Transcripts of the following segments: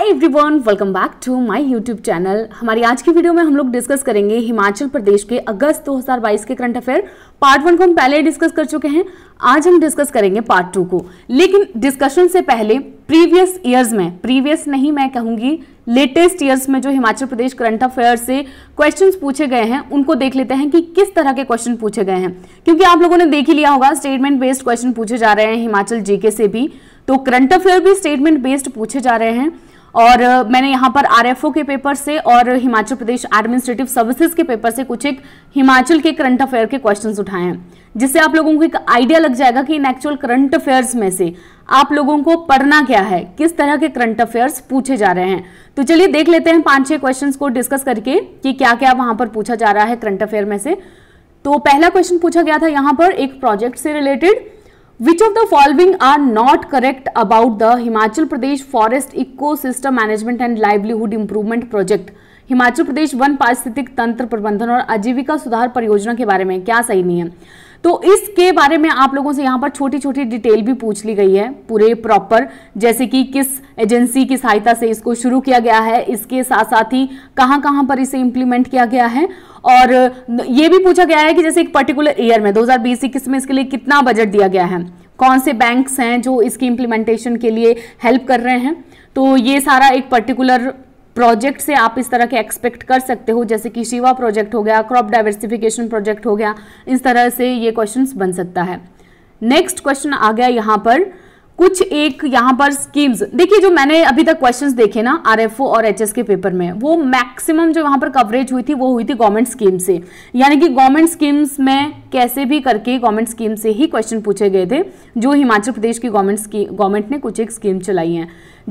Every everyone welcome back to my YouTube channel हमारी आज की वीडियो में हम लोग डिस्कस करेंगे हिमाचल प्रदेश के अगस्त 2022 के करंट अफेयर पार्ट वन को हम पहले डिस्कस कर चुके हैं आज हम डिस्कस करेंगे पार्ट टू को लेकिन डिस्कशन से पहले प्रीवियस ईयर्स में प्रीवियस नहीं मैं कहूंगी लेटेस्ट ईयर्स में जो हिमाचल प्रदेश करंट अफेयर से क्वेश्चंस पूछे गए हैं उनको देख लेते हैं कि किस तरह के क्वेश्चन पूछे गए हैं क्योंकि आप लोगों ने देख ही लिया होगा स्टेटमेंट बेस्ड क्वेश्चन पूछे जा रहे हैं हिमाचल जीके से भी तो करंट अफेयर भी स्टेटमेंट बेस्ड पूछे जा रहे हैं और मैंने यहाँ पर आरएफओ के पेपर से और हिमाचल प्रदेश एडमिनिस्ट्रेटिव सर्विसेज के पेपर से कुछ एक हिमाचल के करंट अफेयर के क्वेश्चंस उठाए हैं जिससे आप लोगों को एक आइडिया लग जाएगा कि इन एक्चुअल करंट अफेयर्स में से आप लोगों को पढ़ना क्या है किस तरह के करंट अफेयर्स पूछे जा रहे हैं तो चलिए देख लेते हैं पांच छह क्वेश्चन को डिस्कस करके कि क्या क्या वहां पर पूछा जा रहा है करंट अफेयर में से तो पहला क्वेश्चन पूछा गया था यहाँ पर एक प्रोजेक्ट से related Which of the following are not correct about the Himachal Pradesh Forest Ecosystem Management and Livelihood Improvement Project? Himachal Pradesh वन पारिस्थितिक तंत्र प्रबंधन और आजीविका सुधार परियोजना के बारे में क्या सही नहीं है तो इसके बारे में आप लोगों से यहाँ पर छोटी छोटी डिटेल भी पूछ ली गई है पूरे प्रॉपर जैसे कि किस एजेंसी की सहायता से इसको शुरू किया गया है इसके साथ साथ ही कहाँ कहाँ पर इसे इम्प्लीमेंट किया गया है और ये भी पूछा गया है कि जैसे एक पर्टिकुलर ईयर में दो हजार में इसके लिए कितना बजट दिया गया है कौन से बैंक्स हैं जो इसकी इम्प्लीमेंटेशन के लिए हेल्प कर रहे हैं तो ये सारा एक पर्टिकुलर प्रोजेक्ट से आप इस तरह के एक्सपेक्ट कर सकते हो जैसे कि शिवा प्रोजेक्ट हो गया क्रॉप डाइवर्सिफिकेशन प्रोजेक्ट हो गया इस तरह से ये क्वेश्चन बन सकता है नेक्स्ट क्वेश्चन आ गया यहाँ पर कुछ एक यहाँ पर स्कीम्स देखिए जो मैंने अभी तक क्वेश्चंस देखे ना आरएफओ और एचएस के पेपर में वो मैक्सिमम जो वहां पर कवरेज हुई थी वो हुई थी गवर्नमेंट स्कीम से यानी कि गवर्नमेंट स्कीम्स में कैसे भी करके गवर्नमेंट स्कीम से ही क्वेश्चन पूछे गए थे जो हिमाचल प्रदेश की गवर्नमेंट गवर्नमेंट ने कुछ एक स्कीम चलाई है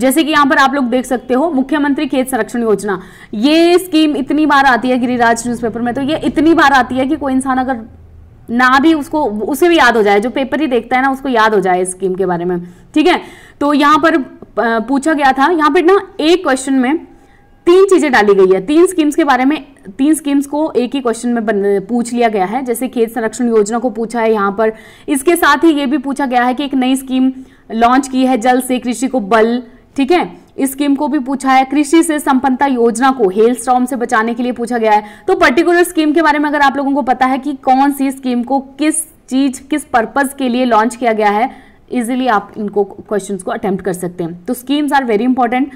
जैसे कि यहाँ पर आप लोग देख सकते हो मुख्यमंत्री खेत संरक्षण योजना ये स्कीम इतनी बार आती है गिरिराज न्यूज़पेपर में तो ये इतनी बार आती है कि कोई इंसान अगर ना भी उसको उसे भी याद हो जाए जो पेपर ही देखता है ना उसको याद हो जाए स्कीम के बारे में ठीक है तो यहाँ पर पूछा गया था यहाँ पर ना एक क्वेश्चन में तीन चीज़ें डाली गई है तीन स्कीम्स के बारे में तीन स्कीम्स को एक ही क्वेश्चन में बन, पूछ लिया गया है जैसे खेत संरक्षण योजना को पूछा है यहाँ पर इसके साथ ही ये भी पूछा गया है कि एक नई स्कीम लॉन्च की है जल से कृषि को बल ठीक है इस स्कीम को भी पूछा है कृषि से संपन्नता योजना को हेल स्ट्रॉम से बचाने के लिए पूछा गया है तो पर्टिकुलर स्कीम के बारे में अगर आप लोगों को पता है कि कौन सी स्कीम को किस चीज किस पर्पज के लिए लॉन्च किया गया है इजिली आप इनको क्वेश्चन को अटेम्प्ट कर सकते हैं तो schemes are very important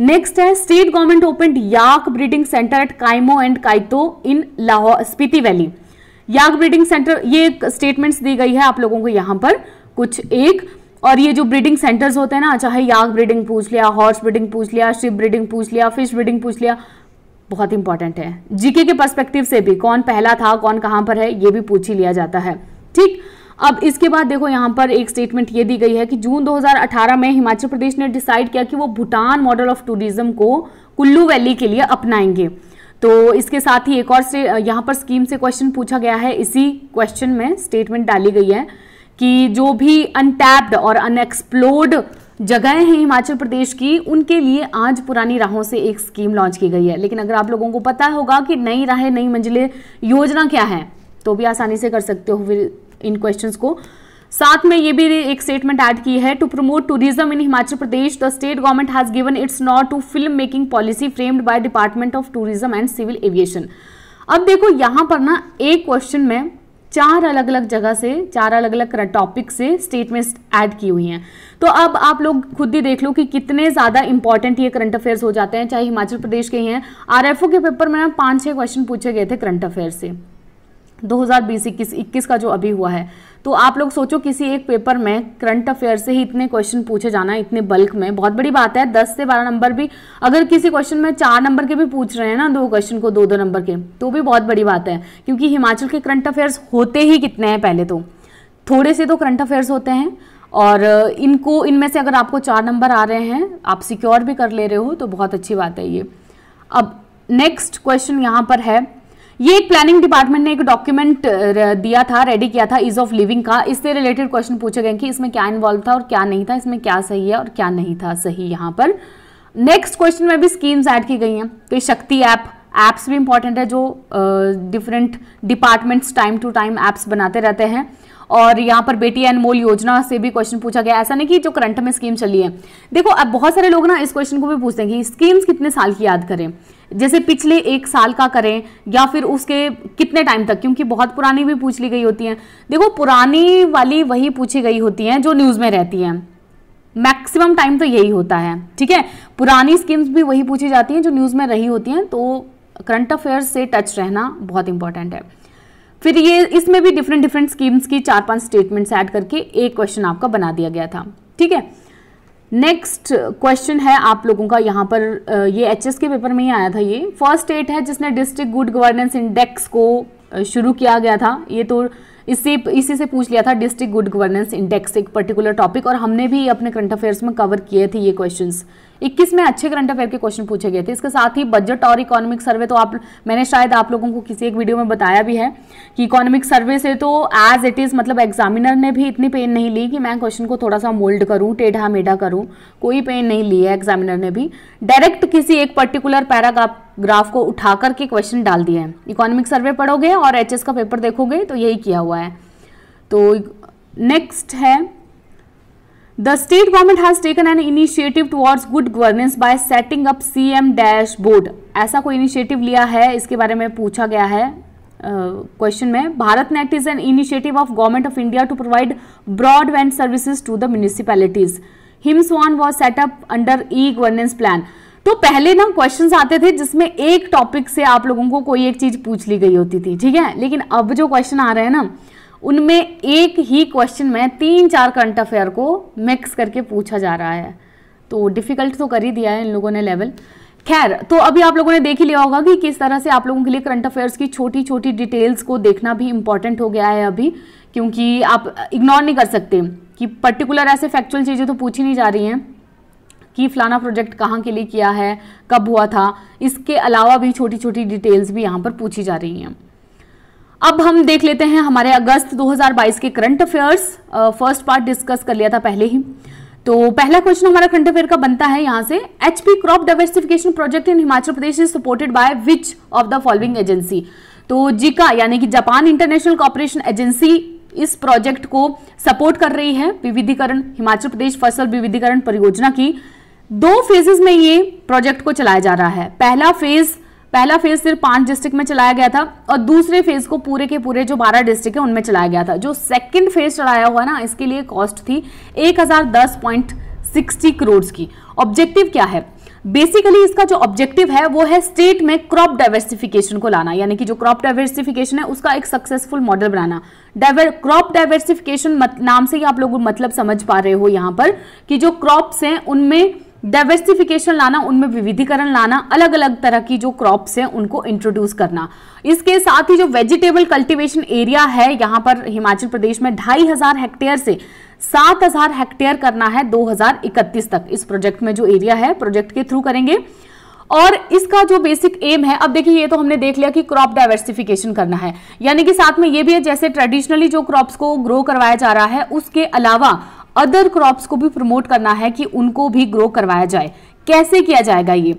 next है state government open yak breeding centre at Kaimo and Kaito in Lahaul Spiti valley yak breeding centre ये स्टेटमेंट्स दी गई है आप लोगों को यहां पर कुछ एक और ये जो ब्रीडिंग सेंटर्स होते हैं ना चाहे याग ब्रीडिंग पूछ लिया हॉर्स ब्रीडिंग पूछ लिया शिप ब्रीडिंग पूछ लिया फिश ब्रीडिंग पूछ लिया बहुत इंपॉर्टेंट है जीके के परस्पेक्टिव से भी कौन पहला था कौन कहाँ पर है ये भी पूछ ही लिया जाता है ठीक अब इसके बाद देखो यहाँ पर एक स्टेटमेंट ये दी गई है कि जून 2018 में हिमाचल प्रदेश ने डिसाइड किया कि वो भूटान मॉडल ऑफ टूरिज्म को कुल्लू वैली के लिए अपनाएंगे तो इसके साथ ही एक और यहाँ पर स्कीम से क्वेश्चन पूछा गया है इसी क्वेश्चन में स्टेटमेंट डाली गई है कि जो भी अनटैप्ड और अनएक्सप्लोर्ड जगहें हैं हिमाचल प्रदेश की उनके लिए आज पुरानी राहों से एक स्कीम लॉन्च की गई है लेकिन अगर आप लोगों को पता होगा कि नई राहें नई मंजिलें योजना क्या है तो भी आसानी से कर सकते हो फिर इन क्वेश्चंस को साथ में ये भी एक स्टेटमेंट ऐड की है to promote tourism in Himachal Pradesh the state government has given its not to film making policy framed by department of tourism and civil aviation अब देखो यहाँ पर ना एक क्वेश्चन में चार अलग अलग जगह से चार अलग अलग टॉपिक से स्टेटमेंट्स ऐड की हुई हैं तो अब आप लोग खुद ही देख लो कि कितने ज़्यादा इंपॉर्टेंट ये करंट अफेयर्स हो जाते हैं चाहे हिमाचल प्रदेश के ही हैं आरएफओ के पेपर में ना पाँच छः क्वेश्चन पूछे गए थे करंट अफेयर से दो हज़ार बीस इक्कीस इक्कीस का जो अभी हुआ है तो आप लोग सोचो किसी एक पेपर में करंट अफेयर से ही इतने क्वेश्चन पूछे जाना इतने बल्क में बहुत बड़ी बात है दस से बारह नंबर भी अगर किसी क्वेश्चन में चार नंबर के भी पूछ रहे हैं ना दो क्वेश्चन को दो दो नंबर के तो भी बहुत बड़ी बात है क्योंकि हिमाचल के करंट अफेयर्स होते ही कितने हैं पहले तो थोड़े से तो करंट अफेयर्स होते हैं और इनको इनमें से अगर आपको चार नंबर आ रहे हैं आप सिक्योर भी कर ले रहे हो तो बहुत अच्छी बात है ये अब नेक्स्ट क्वेश्चन यहाँ पर है ये एक प्लानिंग डिपार्टमेंट ने एक डॉक्यूमेंट uh, दिया था रेडी किया था ईज ऑफ लिविंग का इससे रिलेटेड क्वेश्चन पूछे गए कि इसमें क्या इन्वॉल्व था और क्या नहीं था इसमें क्या सही है और क्या नहीं था सही यहाँ पर नेक्स्ट क्वेश्चन में भी स्कीम्स ऐड की गई हैं तो शक्ति ऐप ऐप्स भी इंपॉर्टेंट है जो different departments time to time apps बनाते रहते हैं और यहाँ पर बेटी अनमोल योजना से भी क्वेश्चन पूछा गया ऐसा नहीं कि जो करंट में स्कीम चली है देखो अब बहुत सारे लोग ना इस क्वेश्चन को भी पूछते हैं कि स्कीम्स कितने साल की याद करें जैसे पिछले एक साल का करें या फिर उसके कितने टाइम तक क्योंकि बहुत पुरानी भी पूछ ली गई होती हैं देखो पुरानी वाली वही पूछी गई होती हैं जो न्यूज़ में रहती हैं मैक्सिमम टाइम तो यही होता है ठीक है पुरानी स्कीम्स भी वही पूछी जाती हैं जो न्यूज़ में रही होती हैं तो करंट अफेयर्स से टच रहना बहुत इंपॉर्टेंट है फिर ये इसमें भी डिफरेंट डिफरेंट स्कीम्स की चार पांच स्टेटमेंट्स ऐड करके एक क्वेश्चन आपका बना दिया गया था ठीक है नेक्स्ट क्वेश्चन है आप लोगों का यहाँ पर ये एच के पेपर में ही आया था ये फर्स्ट स्टेट है जिसने डिस्ट्रिक्ट गुड गवर्नेंस इंडेक्स को शुरू किया गया था ये तो इससे इसी से पूछ लिया था डिस्ट्रिक्ट गुड गवर्नेंस इंडेक्स एक पर्टिकुलर टॉपिक और हमने भी अपने करंट अफेयर्स में कवर किए थे ये क्वेश्चंस इक्कीस में अच्छे करंट अफेयर के क्वेश्चन पूछे गए थे इसके साथ ही बजट और इकोनॉमिक सर्वे तो आप मैंने शायद आप लोगों को किसी एक वीडियो में बताया भी है कि इकोनॉमिक सर्वे से तो एज इट इज़ मतलब एग्जामिनर ने भी इतनी पेन नहीं ली कि मैं क्वेश्चन को थोड़ा सा मोल्ड करूँ टेढ़ा मेढ़ा करूँ कोई पेन नहीं ली है एग्जामिनर ने भी डायरेक्ट किसी एक पर्टिकुलर पैराग्राफ ग्राफ को उठा करके क्वेश्चन डाल दिया है इकोनॉमिक सर्वे पढ़ोगे और एच का पेपर देखोगे तो यही किया हुआ है तो नेक्स्ट है The state government has taken an initiative towards good governance by setting up CM dashboard. ऐसा कोई इनिशिएटिव लिया है इसके बारे में पूछा गया है क्वेश्चन uh, में Bharat net is an initiative of government of India to provide broadband services to the municipalities Himswan was setup under E governance plan तो पहले ना क्वेश्चंस आते थे जिसमें एक टॉपिक से आप लोगों को कोई एक चीज पूछ ली गई होती थी ठीक है लेकिन अब जो क्वेश्चन आ रहे हैं ना उनमें एक ही क्वेश्चन में तीन चार करंट अफेयर को मिक्स करके पूछा जा रहा है तो डिफ़िकल्ट तो कर ही दिया है इन लोगों ने लेवल खैर तो अभी आप लोगों ने देख ही लिया होगा कि किस तरह से आप लोगों के लिए करंट अफेयर्स की छोटी छोटी डिटेल्स को देखना भी इंपॉर्टेंट हो गया है अभी क्योंकि आप इग्नोर नहीं कर सकते कि पर्टिकुलर ऐसे फैक्चुअल चीज़ें तो पूछी नहीं जा रही हैं कि फलाना प्रोजेक्ट कहाँ के लिए किया है कब हुआ था इसके अलावा भी छोटी छोटी डिटेल्स भी यहाँ पर पूछी जा रही हैं अब हम देख लेते हैं हमारे अगस्त 2022 के current affairs first part discuss कर लिया था पहले ही तो पहला क्वेश्चन हमारा करंट अफेयर का बनता है यहाँ से HP crop diversification project in Himachal Pradesh is supported by which of the following agency तो जीका यानी कि जापान इंटरनेशनल कॉपरेशन एजेंसी इस प्रोजेक्ट को सपोर्ट कर रही है विविधीकरण हिमाचल प्रदेश फसल विविधीकरण परियोजना की दो फेजेस में ये प्रोजेक्ट को चलाया जा रहा है पहला फेज़ पहला फेज सिर्फ पांच डिस्ट्रिक्ट में चलाया गया था और दूसरे फेज को पूरे के पूरे जो बारह डिस्ट्रिक्ट है उनमें चलाया गया था जो सेकंड फेज चलाया हुआ ना इसके लिए कॉस्ट थी एक करोड़ की ऑब्जेक्टिव क्या है बेसिकली इसका जो ऑब्जेक्टिव है वो है स्टेट में क्रॉप डाइवर्सिफिकेशन को लाना यानी कि जो क्रॉप डाइवर्सिफिकेशन है उसका एक सक्सेसफुल मॉडल बनाना डाइवर क्रॉप डाइवर्सिफिकेशन नाम से ही आप लोग मतलब समझ पा रहे हो यहाँ पर कि जो क्रॉप्स हैं उनमें डाइवर्सिफिकेशन लाना उनमें विविधीकरण लाना अलग अलग तरह की जो क्रॉप्स हैं उनको इंट्रोड्यूस करना इसके साथ ही जो वेजिटेबल कल्टीवेशन एरिया है यहाँ पर हिमाचल प्रदेश में ढाई हजार हेक्टेयर से सात हजार हेक्टेयर करना है 2031 तक इस प्रोजेक्ट में जो एरिया है प्रोजेक्ट के थ्रू करेंगे और इसका जो बेसिक एम है अब देखिए ये तो हमने देख लिया कि क्रॉप डाइवर्सिफिकेशन करना है यानी कि साथ में ये भी है जैसे ट्रेडिशनली जो क्रॉप्स को ग्रो करवाया जा रहा है उसके अलावा अदर क्रॉप्स को भी प्रमोट करना है कि उनको भी ग्रो करवाया जाए कैसे किया जाएगा ये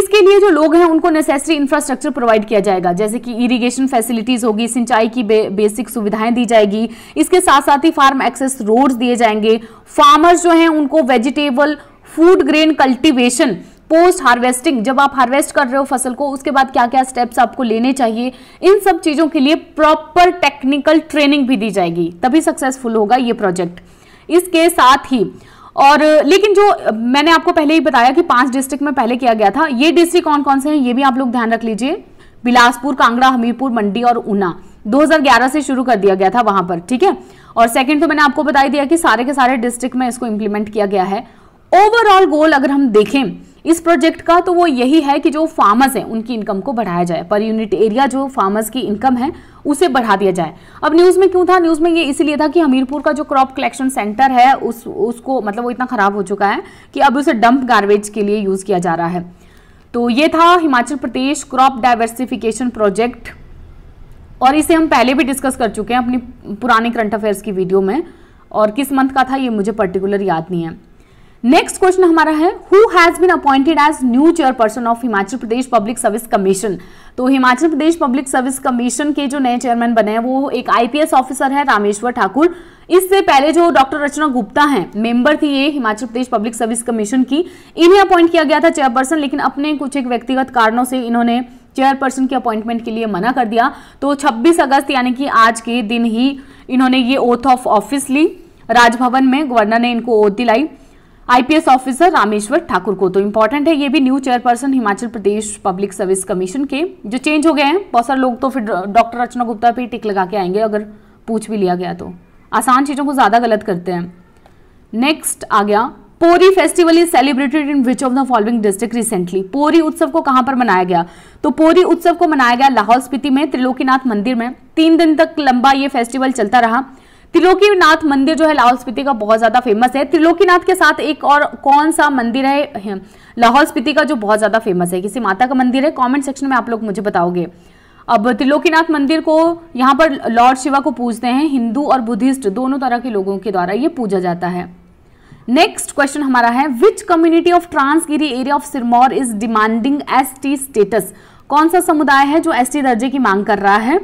इसके लिए जो लोग हैं उनको नेसेसरी इंफ्रास्ट्रक्चर प्रोवाइड किया जाएगा जैसे कि इरिगेशन फैसिलिटीज होगी सिंचाई की बे, बेसिक सुविधाएं दी जाएगी इसके साथ साथ ही फार्म एक्सेस रोड्स दिए जाएंगे फार्मर्स जो हैं उनको vegetable food grain cultivation post harvesting जब आप हार्वेस्ट कर रहे हो फसल को उसके बाद क्या क्या स्टेप्स आपको लेने चाहिए इन सब चीज़ों के लिए प्रॉपर टेक्निकल ट्रेनिंग भी दी जाएगी तभी सक्सेसफुल होगा ये प्रोजेक्ट इसके साथ ही और लेकिन जो मैंने आपको पहले ही बताया कि पांच डिस्ट्रिक्ट में पहले किया गया था ये डिस्ट्रिक्ट कौन कौन से हैं ये भी आप लोग ध्यान रख लीजिए बिलासपुर कांगड़ा हमीरपुर मंडी और ऊना 2011 से शुरू कर दिया गया था वहां पर ठीक है और सेकंड तो मैंने आपको बताई दिया कि सारे के सारे डिस्ट्रिक्ट में इसको इंप्लीमेंट किया गया है ओवरऑल गोल अगर हम देखें इस प्रोजेक्ट का तो वो यही है कि जो फार्मर्स हैं उनकी इनकम को बढ़ाया जाए पर यूनिट एरिया जो फार्मर्स की इनकम है उसे बढ़ा दिया जाए अब न्यूज़ में क्यों था न्यूज़ में ये इसीलिए था कि हमीरपुर का जो क्रॉप कलेक्शन सेंटर है उस उसको मतलब वो इतना ख़राब हो चुका है कि अब उसे डंप गार्बेज के लिए यूज़ किया जा रहा है तो ये था Himachal Pradesh crop diversification project और इसे हम पहले भी डिस्कस कर चुके हैं अपनी पुराने करंट अफेयर्स की वीडियो में और किस मंथ का था ये मुझे पर्टिकुलर याद नहीं है नेक्स्ट क्वेश्चन हमारा है who has been appointed as new chairperson of Himachal Pradesh public service commission तो Himachal Pradesh public service commission के जो नए चेयरमैन बने हैं वो एक आईपीएस ऑफिसर है रामेश्वर ठाकुर इससे पहले जो डॉक्टर रचना गुप्ता हैं मेंबर थी ये Himachal Pradesh public service commission की इन्हें अपॉइंट किया गया था चेयरपर्सन लेकिन अपने कुछ एक व्यक्तिगत कारणों से इन्होंने चेयरपर्सन के अपॉइंटमेंट के लिए मना कर दिया तो छब्बीस अगस्त यानी कि आज के दिन ही इन्होंने ये ओथ ऑफ ऑफिस ली राजभवन में गवर्नर ने इनको ओथ दिलाई आईपीएस ऑफिसर रामेश्वर ठाकुर को तो इम्पोर्टेंट है ये भी new chairperson Himachal Pradesh public service commission के जो चेंज हो गए हैं बहुत सारे लोग तो फिर डॉक्टर अर्चना गुप्ता पे टिक लगा के आएंगे अगर पूछ भी लिया गया तो आसान चीज़ों को ज़्यादा गलत करते हैं नेक्स्ट आ गया Pori festival is celebrated in which of the following district recently Pori उत्सव को कहां पर मनाया गया तो पोरी उत्सव को मनाया गया लाहौल स्पीति में त्रिलोकीनाथ मंदिर में तीन दिन तक लंबा ये फेस्टिवल चलता रहा त्रिलोकीनाथ मंदिर जो है लाहौल स्पीति का बहुत ज़्यादा फेमस है त्रिलोकीनाथ के साथ एक और कौन सा मंदिर है लाहौल स्पीति का जो बहुत ज़्यादा फेमस है किसी माता का मंदिर है कॉमेंट सेक्शन में आप लोग मुझे बताओगे अब त्रिलोकीनाथ मंदिर को यहाँ पर लॉर्ड शिवा को पूजते हैं हिंदू और बुद्धिस्ट दोनों तरह के लोगों के द्वारा ये पूजा जाता है नेक्स्ट क्वेश्चन हमारा है which community of Transgiri area of Sirmaur is demanding ST status कौन सा समुदाय है जो एसटी दर्जे की मांग कर रहा है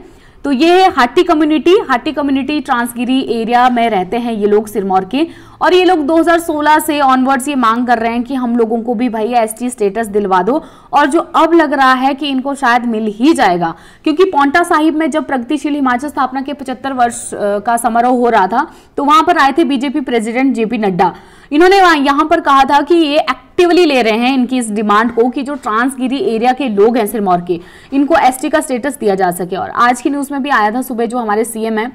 तो ये Hatti community Hatti community Transgiri area में रहते हैं ये लोग सिरमौर के और ये लोग 2016 से ऑनवर्ड्स ये मांग कर रहे हैं कि हम लोगों को भी भाई एस स्टेटस दिलवा दो और जो अब लग रहा है कि इनको शायद मिल ही जाएगा क्योंकि पोंटा साहिब में जब प्रगतिशील हिमाचल स्थापना के पचहत्तर वर्ष का समारोह हो रहा था तो वहां पर आए थे बीजेपी प्रेसिडेंट जेपी नड्डा इन्होंने यहां पर कहा था कि ये एक्टिवली ले रहे हैं इनकी इस डिमांड को कि जो ट्रांसगिरी एरिया के लोग हैं सिरमौर के इनको एसटी का स्टेटस दिया जा सके और आज की न्यूज़ में भी आया था सुबह जो हमारे सीएम है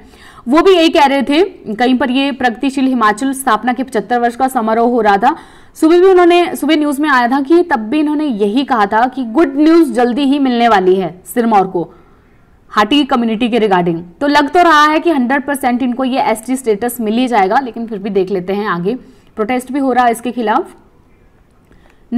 वो भी यही कह रहे थे कहीं पर ये प्रगतिशील हिमाचल स्थापना के पचहत्तर वर्ष का समारोह हो रहा था सुबह भी उन्होंने सुबह न्यूज़ में आया था कि तब भी इन्होंने यही कहा था कि गुड न्यूज़ जल्दी ही मिलने वाली है सिरमौर को हाटी कम्युनिटी के रिगार्डिंग तो लग तो रहा है कि 100 परसेंट इनको ये एस स्टेटस मिल ही जाएगा लेकिन फिर भी देख लेते हैं आगे प्रोटेस्ट भी हो रहा है इसके खिलाफ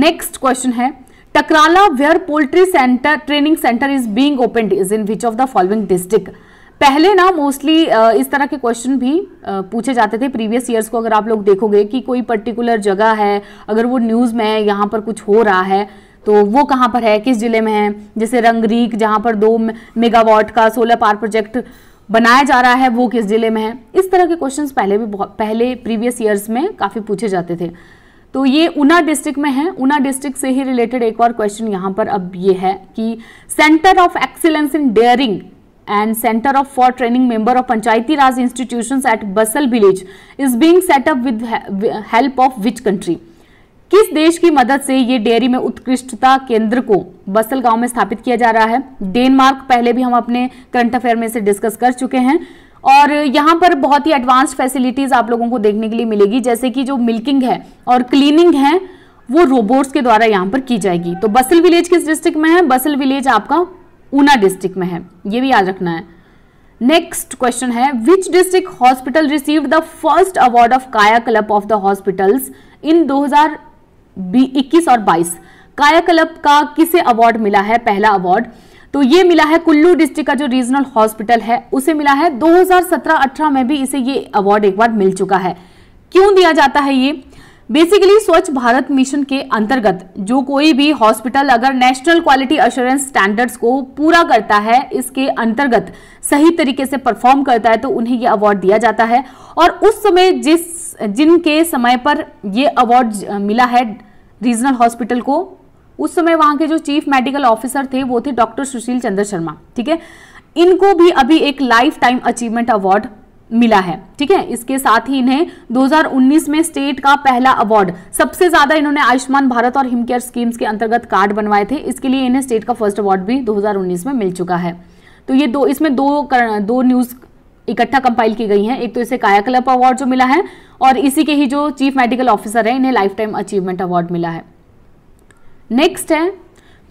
नेक्स्ट क्वेश्चन है Takrala where poultry centre training centre is being open is in which of the following district पहले ना मोस्टली इस तरह के क्वेश्चन भी पूछे जाते थे प्रीवियस ईयर्स को अगर आप लोग देखोगे कि कोई पर्टिकुलर जगह है अगर वो न्यूज़ में है यहाँ पर कुछ हो रहा है तो वो कहाँ पर है किस जिले में है जैसे रंगरीक जहाँ पर दो मेगावाट का सोलर पावर प्रोजेक्ट बनाया जा रहा है वो किस जिले में है इस तरह के क्वेश्चन पहले भी पहले प्रीवियस ईयर्स में काफ़ी पूछे जाते थे तो ये ऊना डिस्ट्रिक्ट में है ऊना डिस्ट्रिक्ट से ही रिलेटेड एक और क्वेश्चन यहाँ पर अब ये है कि centre of excellence in dairying and Center of for Training Member of Panchayati Raj Institutions at Basal Village is being set up with help of which country? किस देश की मदद से ये डेयरी में उत्कृष्टता केंद्र को बसल गांव में स्थापित किया जा रहा है डेनमार्क पहले भी हम अपने करंट अफेयर में से डिस्कस कर चुके हैं और यहाँ पर बहुत ही एडवांस्ड फैसिलिटीज़ आप लोगों को देखने के लिए मिलेगी जैसे कि जो मिल्किंग है और क्लीनिंग है वो रोबोट्स के द्वारा यहाँ पर की जाएगी तो बसल विलेज किस डिस्ट्रिक्ट में है बसल विलेज आपका ऊना डिस्ट्रिक्ट में है ये भी याद रखना है नेक्स्ट क्वेश्चन है which district hospital receive the first award of Kaya club of the hospitals in 2021 और 22 क्लब का किसे अवार्ड मिला है पहला अवार्ड तो ये मिला है कुल्लू डिस्ट्रिक्ट का जो रीजनल हॉस्पिटल है उसे मिला है 2017-18 में भी इसे ये अवार्ड एक बार मिल चुका है क्यों दिया जाता है ये बेसिकली स्वच्छ भारत मिशन के अंतर्गत जो कोई भी हॉस्पिटल अगर नेशनल क्वालिटी अश्योरेंस स्टैंडर्ड्स को पूरा करता है इसके अंतर्गत सही तरीके से परफॉर्म करता है तो उन्हें ये अवार्ड दिया जाता है और उस समय जिस जिनके समय पर ये अवार्ड मिला है रीजनल हॉस्पिटल को उस समय वहाँ के जो चीफ मेडिकल ऑफिसर थे वो थे डॉक्टर सुशील चंद्र शर्मा ठीक है इनको भी अभी एक लाइफ टाइम अचीवमेंट अवार्ड मिला है ठीक है इसके साथ ही इन्हें 2019 में स्टेट का पहला अवार्ड सबसे ज्यादा इन्होंने आयुष्मान भारत और हिमकेयर स्कीम्स के अंतर्गत कार्ड बनवाए थे इसके लिए इन्हें स्टेट का फर्स्ट अवार्ड भी 2019 में मिल चुका है तो ये दो इसमें दो कर, दो न्यूज इकट्ठा कंपाइल की गई है एक तो इसे कायाकल्प अवार्ड जो मिला है और इसी के ही जो चीफ मेडिकल ऑफिसर है इन्हें लाइफ टाइम अचीवमेंट अवार्ड मिला है नेक्स्ट है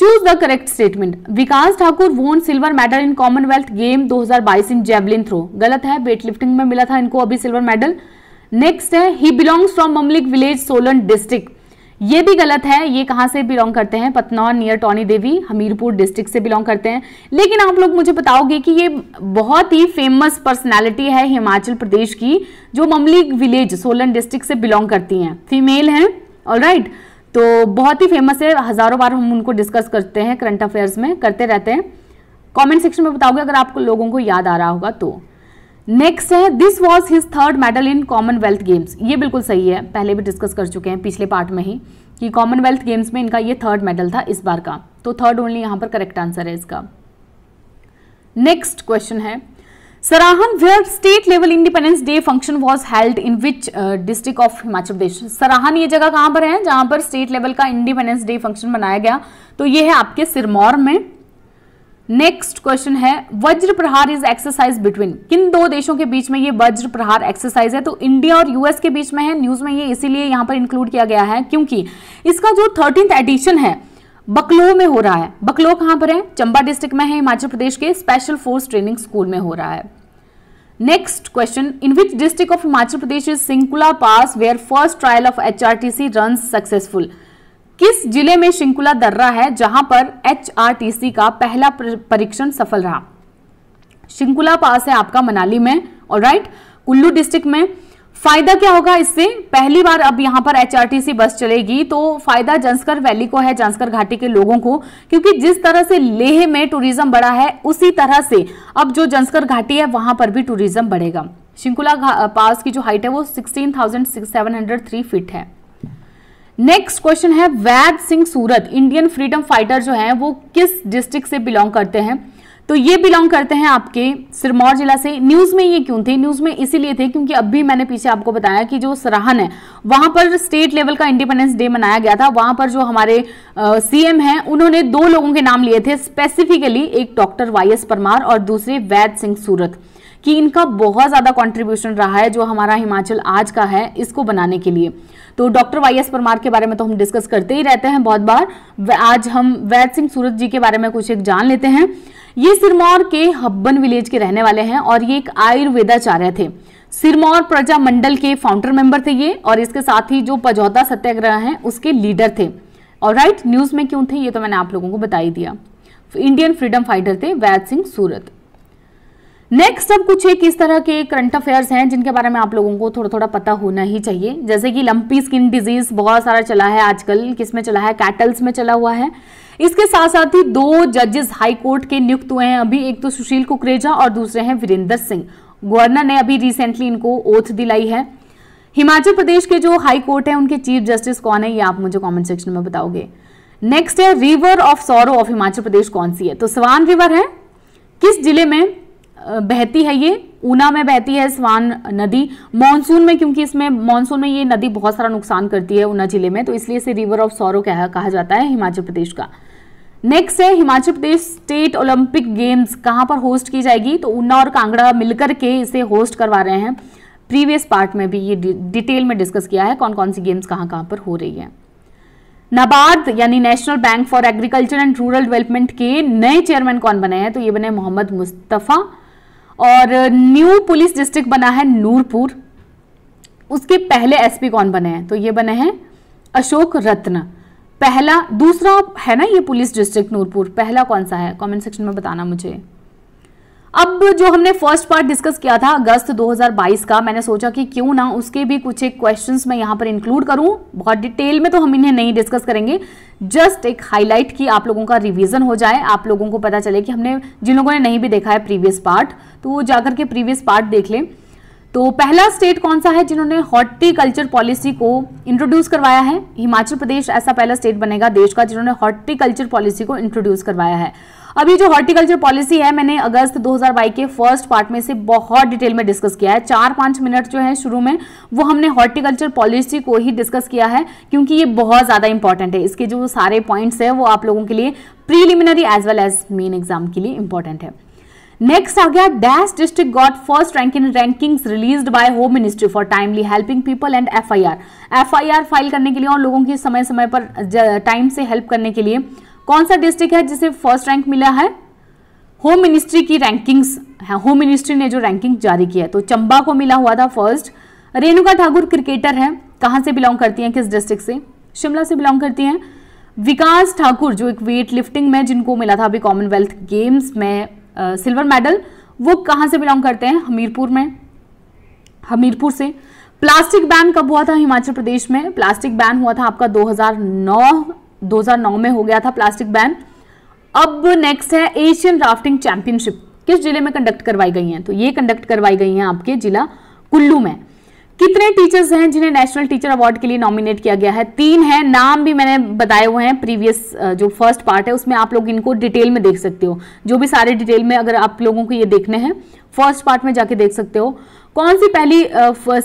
choose the correct statement Vikas Thakur won silver medal in Commonwealth game 2022 in javelin throw गलत है वेट लिफ्टिंग में मिला था इनको अभी सिल्वर मेडल नेक्स्ट है he belongs from Mamlik village Solan district ये भी गलत है ये कहाँ से बिलोंग करते हैं पतनौर नियर टॉनी देवी हमीरपुर डिस्ट्रिक्ट से बिलोंग करते हैं लेकिन आप लोग मुझे बताओगे कि ये बहुत ही फेमस पर्सनालिटी है हिमाचल प्रदेश की जो ममलिक विलेज सोलन डिस्ट्रिक्ट से बिलोंग करती हैं फीमेल हैं ऑल राइट right. तो बहुत ही फेमस है हज़ारों बार हम उनको डिस्कस करते हैं करंट अफेयर्स में करते रहते हैं कमेंट सेक्शन में बताओगे अगर आपको लोगों को याद आ रहा होगा तो नेक्स्ट है this was his third medal in Commonwealth games ये बिल्कुल सही है पहले भी डिस्कस कर चुके हैं पिछले पार्ट में ही कि कॉमनवेल्थ गेम्स में इनका ये थर्ड मेडल था इस बार का तो थर्ड ओनली यहाँ पर करेक्ट आंसर है इसका नेक्स्ट क्वेश्चन है Sarahan where state level independence day function was held in which uh, district of Himachal Pradesh Sarahan ये जगह कहाँ पर है जहाँ पर state level का independence day function बनाया गया तो ये है आपके सिरमौर में नेक्स्ट क्वेश्चन है वज्र प्रहार इज एक्सरसाइज बिटवीन किन दो देशों के बीच में ये वज्र प्रहार एक्सरसाइज है तो इंडिया और यूएस के बीच में है न्यूज में ये इसीलिए यहाँ पर इंक्लूड किया गया है क्योंकि इसका जो थर्टींथ एडिशन है बकलो में हो रहा है बकलो कहां पर है चंबा डिस्ट्रिक्ट में है हिमाचल प्रदेश के स्पेशल फोर्स ट्रेनिंग स्कूल में हो रहा है next question in which district of Himachal Pradesh is Sinkula pass where first trial of H R T C run successful किस जिले में शिंकुला दर्रा है जहां पर एच आर टी सी का पहला परीक्षण सफल रहा शिंकुला पास है आपका मनाली में और राइट कुल्लू डिस्ट्रिक्ट में फायदा क्या होगा इससे पहली बार अब यहाँ पर एचआरटीसी बस चलेगी तो फायदा जंसकर वैली को है जंसकर घाटी के लोगों को क्योंकि जिस तरह से लेह में टूरिज्म बढ़ा है उसी तरह से अब जो जंसकर घाटी है वहां पर भी टूरिज्म बढ़ेगा शिंकुला पास की जो हाइट है वो सिक्सटीन फीट है नेक्स्ट क्वेश्चन है Vaid Singh Surat Indian freedom fighter जो है वो किस डिस्ट्रिक्ट से बिलोंग करते हैं तो ये बिलोंग करते हैं आपके सिरमौर जिला से न्यूज़ में ये क्यों थे न्यूज़ में इसीलिए थे क्योंकि अब भी मैंने पीछे आपको बताया कि जो सराहन है वहां पर स्टेट लेवल का इंडिपेंडेंस डे मनाया गया था वहां पर जो हमारे सीएम हैं उन्होंने दो लोगों के नाम लिए थे स्पेसिफिकली एक डॉक्टर वाई एस परमार और दूसरे वैद सिंह सूरत कि इनका बहुत ज़्यादा कॉन्ट्रीब्यूशन रहा है जो हमारा हिमाचल आज का है इसको बनाने के लिए तो डॉक्टर वाई एस परमार के बारे में तो हम डिस्कस करते ही रहते हैं बहुत बार आज हम वैद सिंह सूरत जी के बारे में कुछ एक जान लेते हैं ये सिरमौर के हब्बन विलेज के रहने वाले हैं और ये एक आयुर्वेदाचार्य थे सिरमौर प्रजा मंडल के फाउंडर मेंबर थे ये और इसके साथ ही जो पजौता सत्याग्रह हैं उसके लीडर थे और राइट न्यूज़ में क्यों थे ये तो मैंने आप लोगों को बता ही दिया इंडियन फ्रीडम फाइटर थे वैद सिंह सूरत नेक्स्ट अब कुछ एक इस तरह के करंट अफेयर्स हैं जिनके बारे में आप लोगों को थोड़ा थोड़ा पता होना ही चाहिए जैसे कि लंपी स्किन डिजीज बहुत सारा चला है आजकल किसमें चला है कैटल्स में चला हुआ है इसके साथ साथ ही दो जजेस हाईकोर्ट के नियुक्त हुए हैं अभी एक तो सुशील कुकरेजा और दूसरे हैं वीरेंद्र सिंह गवर्नर ने अभी रिसेंटली इनको ओथ दिलाई है हिमाचल प्रदेश के जो हाई कोर्ट है उनके चीफ जस्टिस कौन है ये आप मुझे कमेंट सेक्शन में बताओगे नेक्स्ट है river of sorrow of Himachal Pradesh कौन सी है तो स्वान रिवर है किस जिले में बहती है ये ऊना में बहती है स्वान नदी मानसून में क्योंकि इसमें मानसून में ये नदी बहुत सारा नुकसान करती है ऊना जिले में तो इसलिए इसे रिवर ऑफ सौरो कहा, कहा जाता है हिमाचल प्रदेश का नेक्स्ट है Himachal Pradesh state Olympic games कहाँ पर होस्ट की जाएगी तो ऊना और कांगड़ा मिलकर के इसे होस्ट करवा रहे हैं प्रीवियस पार्ट में भी ये डिटेल में डिस्कस किया है कौन कौन सी गेम्स कहाँ कहाँ पर हो रही है नाबार्ड यानी national bank for agriculture and rural development के नए चेयरमैन कौन बने हैं तो ये बने मोहम्मद मुस्तफ़ा और न्यू पुलिस डिस्ट्रिक्ट बना है नूरपुर उसके पहले एसपी कौन बने हैं तो ये बने हैं अशोक रत्न पहला दूसरा है ना ये पुलिस डिस्ट्रिक्ट नूरपुर पहला कौन सा है कमेंट सेक्शन में बताना मुझे अब जो हमने फर्स्ट पार्ट डिस्कस किया था अगस्त 2022 का मैंने सोचा कि क्यों ना उसके भी कुछ एक क्वेश्चन मैं यहां पर इंक्लूड करूं बहुत डिटेल में तो हम इन्हें नहीं डिस्कस करेंगे जस्ट एक हाईलाइट की आप लोगों का रिवीजन हो जाए आप लोगों को पता चले कि हमने जिन लोगों ने नहीं भी देखा है प्रीवियस पार्ट तो वो जाकर के प्रीवियस पार्ट देख लें तो पहला स्टेट कौन सा है जिन्होंने हॉर्टिकल्चर पॉलिसी को इंट्रोड्यूस करवाया है हिमाचल प्रदेश ऐसा पहला स्टेट बनेगा देश का जिन्होंने हॉर्टिकल्चर पॉलिसी को इंट्रोड्यूस करवाया है अभी जो हॉर्टिकल्चर पॉलिसी है मैंने अगस्त 2022 के फर्स्ट पार्ट में से बहुत डिटेल में डिस्कस किया है चार पाँच मिनट जो है शुरू में वो हमने हॉर्टिकल्चर पॉलिसी को ही डिस्कस किया है क्योंकि ये बहुत ज़्यादा इंपॉर्टेंट है इसके जो सारे पॉइंट्स है वो आप लोगों के लिए preliminary as well as main exam के लिए इंपॉर्टेंट है नेक्स्ट आ गया dash district got first rank in rankings released by home ministry for timely helping people and FIR FIR file करने के लिए और लोगों की समय समय पर टाइम से हेल्प करने के लिए कौन सा डिस्ट्रिक्ट है जिसे फर्स्ट रैंक मिला है होम मिनिस्ट्री की रैंकिंग्स होम मिनिस्ट्री ने जो रैंकिंग जारी की है तो चंबा को मिला हुआ था फर्स्ट रेणुका ठाकुर क्रिकेटर है कहां से बिलोंग करती हैं किस डिस्ट्रिक्ट से शिमला से बिलोंग करती हैं विकास ठाकुर जो एक वेट लिफ्टिंग में जिनको मिला था अभी कॉमनवेल्थ गेम्स में सिल्वर मेडल वो कहाँ से बिलोंग करते हैं हमीरपुर में हमीरपुर से प्लास्टिक बैन कब हुआ था हिमाचल प्रदेश में प्लास्टिक बैन हुआ था आपका 2009 2009 में हो गया था प्लास्टिक बैन अब नेक्स्ट है एशियन राफ्टिंग चैंपियनशिप किस जिले में कंडक्ट करवाई गई हैं तो ये कंडक्ट करवाई गई हैं आपके जिला कुल्लू में कितने टीचर्स हैं जिन्हें नेशनल टीचर अवार्ड के लिए नॉमिनेट किया गया है तीन है नाम भी मैंने बताए हुए हैं प्रीवियस जो फर्स्ट पार्ट है उसमें आप लोग इनको डिटेल में देख सकते हो जो भी सारे डिटेल में अगर आप लोगों को ये देखने हैं फर्स्ट पार्ट में जाके देख सकते हो कौन सी पहली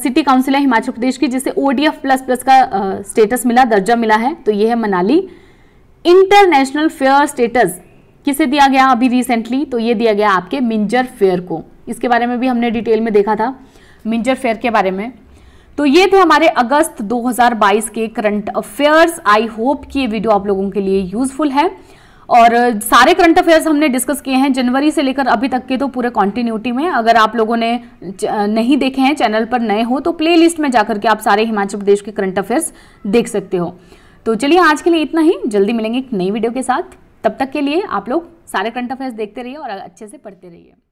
सिटी काउंसिल है हिमाचल प्रदेश की जिसे ओडीएफ प्लस प्लस का स्टेटस मिला दर्जा मिला है तो ये है मनाली इंटरनेशनल फेयर स्टेटस किसे दिया गया अभी रिसेंटली तो ये दिया गया आपके मिंजर फेयर को इसके बारे में भी हमने डिटेल में देखा था मिंजर फेयर के बारे में तो ये थे हमारे अगस्त 2022 के करंट अफेयर्स आई होप कि ये वीडियो आप लोगों के लिए यूजफुल है और सारे करंट अफेयर्स हमने डिस्कस किए हैं जनवरी से लेकर अभी तक के तो पूरे कॉन्टिन्यूटी में अगर आप लोगों ने नहीं देखे हैं चैनल पर नए हो तो प्लेलिस्ट में जाकर के आप सारे हिमाचल प्रदेश के करंट अफेयर्स देख सकते हो तो चलिए आज के लिए इतना ही जल्दी मिलेंगे एक नई वीडियो के साथ तब तक के लिए आप लोग सारे करंट अफेयर्स देखते रहिए और अच्छे से पढ़ते रहिए